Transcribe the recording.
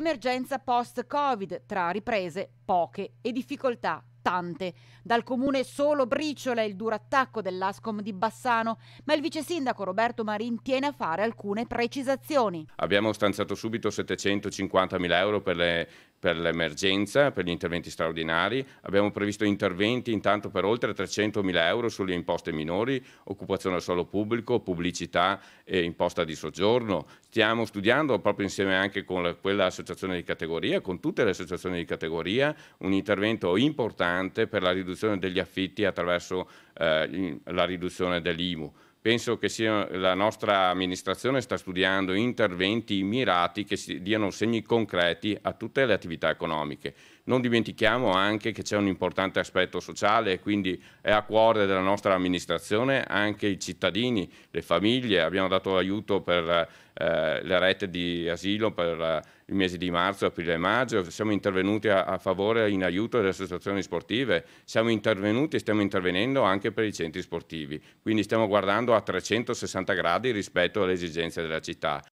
emergenza post-Covid, tra riprese poche e difficoltà tante. Dal comune solo briciola il duro attacco dell'Ascom di Bassano, ma il vice sindaco Roberto Marin tiene a fare alcune precisazioni. Abbiamo stanziato subito 750 mila euro per le per l'emergenza, per gli interventi straordinari. Abbiamo previsto interventi intanto per oltre 300.000 euro sulle imposte minori, occupazione al suolo pubblico, pubblicità e imposta di soggiorno. Stiamo studiando proprio insieme anche con la, quella associazione di categoria, con tutte le associazioni di categoria, un intervento importante per la riduzione degli affitti attraverso eh, la riduzione dell'IMU. Penso che sia, la nostra amministrazione sta studiando interventi mirati che diano segni concreti a tutte le attività economiche. Non dimentichiamo anche che c'è un importante aspetto sociale e quindi è a cuore della nostra amministrazione anche i cittadini, le famiglie. Abbiamo dato aiuto per eh, le rette di asilo per eh, i mesi di marzo, aprile e maggio. Siamo intervenuti a, a favore e in aiuto delle associazioni sportive. Siamo intervenuti e stiamo intervenendo anche per i centri sportivi. Quindi stiamo guardando girando a 360 gradi rispetto alle esigenze della città.